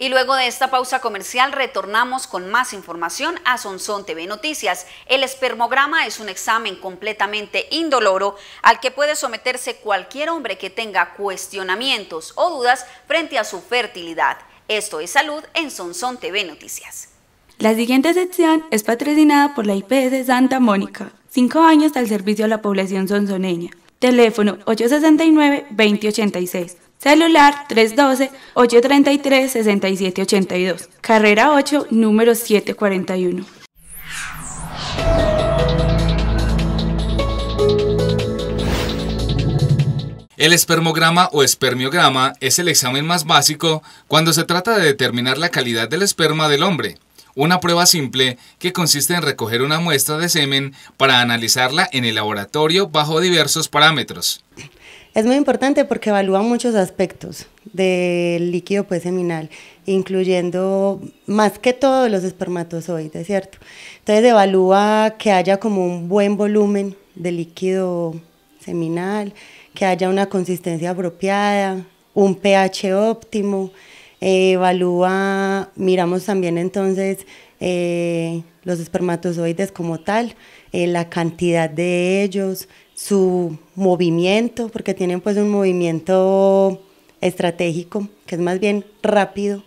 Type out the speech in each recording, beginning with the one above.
Y luego de esta pausa comercial retornamos con más información a Sonson TV Noticias. El espermograma es un examen completamente indoloro al que puede someterse cualquier hombre que tenga cuestionamientos o dudas frente a su fertilidad. Esto es Salud en Sonson TV Noticias. La siguiente sección es patrocinada por la IPS Santa Mónica. Cinco años al servicio a la población sonzoneña. Teléfono 869-2086. Celular 312-833-6782. Carrera 8, número 741. El espermograma o espermiograma es el examen más básico cuando se trata de determinar la calidad del esperma del hombre. Una prueba simple que consiste en recoger una muestra de semen para analizarla en el laboratorio bajo diversos parámetros. Es muy importante porque evalúa muchos aspectos del líquido pues, seminal, incluyendo más que todos los espermatozoides, ¿cierto? Entonces evalúa que haya como un buen volumen de líquido seminal, que haya una consistencia apropiada, un pH óptimo, evalúa, miramos también entonces eh, los espermatozoides como tal, eh, la cantidad de ellos, su movimiento, porque tienen pues un movimiento estratégico, que es más bien rápido.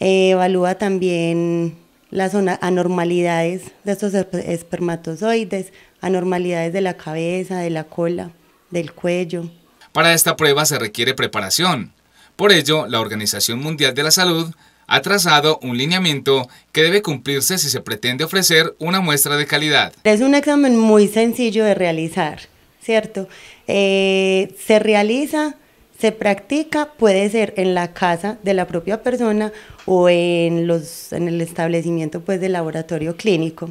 Eh, evalúa también las anormalidades de estos espermatozoides, anormalidades de la cabeza, de la cola, del cuello. Para esta prueba se requiere preparación, por ello, la Organización Mundial de la Salud ha trazado un lineamiento que debe cumplirse si se pretende ofrecer una muestra de calidad. Es un examen muy sencillo de realizar, ¿cierto? Eh, se realiza, se practica, puede ser en la casa de la propia persona o en, los, en el establecimiento pues, de laboratorio clínico.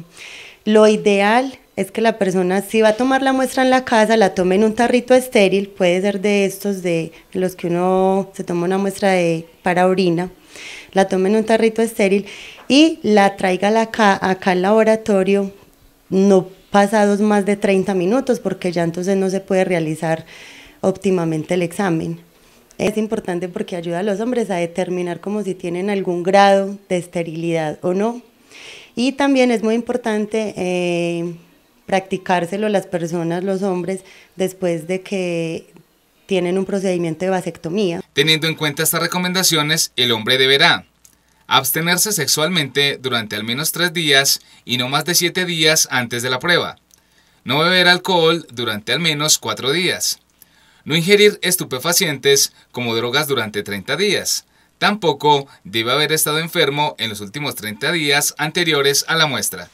Lo ideal es que la persona si va a tomar la muestra en la casa, la tome en un tarrito estéril, puede ser de estos de los que uno se toma una muestra de para orina, la tome en un tarrito estéril y la traiga acá, al laboratorio, no pasados más de 30 minutos, porque ya entonces no se puede realizar óptimamente el examen. Es importante porque ayuda a los hombres a determinar como si tienen algún grado de esterilidad o no. Y también es muy importante eh, practicárselo las personas, los hombres, después de que tienen un procedimiento de vasectomía. Teniendo en cuenta estas recomendaciones, el hombre deberá abstenerse sexualmente durante al menos tres días y no más de siete días antes de la prueba, no beber alcohol durante al menos cuatro días, no ingerir estupefacientes como drogas durante 30 días, tampoco debe haber estado enfermo en los últimos 30 días anteriores a la muestra.